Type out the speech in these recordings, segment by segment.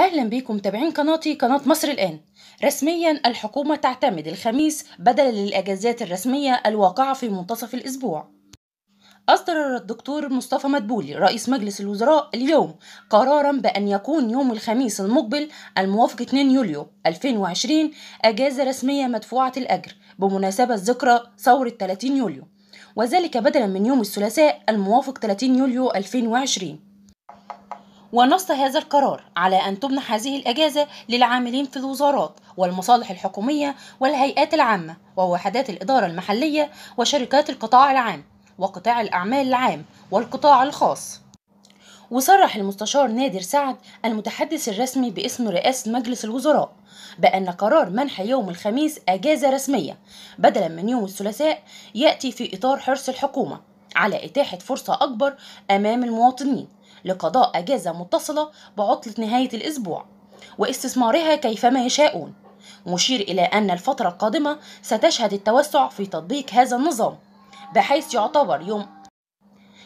اهلا بكم متابعين قناتي قناه مصر الان رسميا الحكومه تعتمد الخميس بدلا للاجازات الرسميه الواقعه في منتصف الاسبوع أصدر الدكتور مصطفى مدبولي رئيس مجلس الوزراء اليوم قرارا بأن يكون يوم الخميس المقبل الموافق 2 يوليو 2020 أجازة رسمية مدفوعة الأجر بمناسبة ذكرى ثورة 30 يوليو وذلك بدلا من يوم الثلاثاء الموافق 30 يوليو 2020 ونص هذا القرار على أن تمنح هذه الأجازة للعاملين في الوزارات والمصالح الحكومية والهيئات العامة ووحدات الإدارة المحلية وشركات القطاع العام وقطاع الأعمال العام والقطاع الخاص وصرح المستشار نادر سعد المتحدث الرسمي باسم رئاسة مجلس الوزراء بأن قرار منح يوم الخميس أجازة رسمية بدلا من يوم الثلاثاء يأتي في إطار حرص الحكومة على إتاحة فرصة أكبر أمام المواطنين لقضاء أجازة متصلة بعطلة نهاية الأسبوع واستثمارها كيفما يشاءون مشير إلى أن الفترة القادمة ستشهد التوسع في تطبيق هذا النظام بحيث يعتبر يوم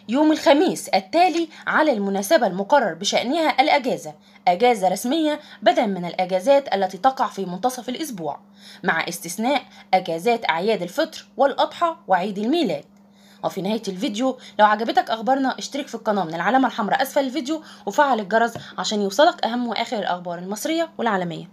يوم الخميس التالي على المناسبة المقرر بشأنها الأجازة أجازة رسمية بدلا من الأجازات التي تقع في منتصف الأسبوع مع استثناء أجازات أعياد الفطر والأضحى وعيد الميلاد وفي نهاية الفيديو لو عجبتك أخبارنا اشترك في القناة من العلامة الحمراء أسفل الفيديو وفعل الجرس عشان يوصلك أهم وآخر الأخبار المصرية والعالمية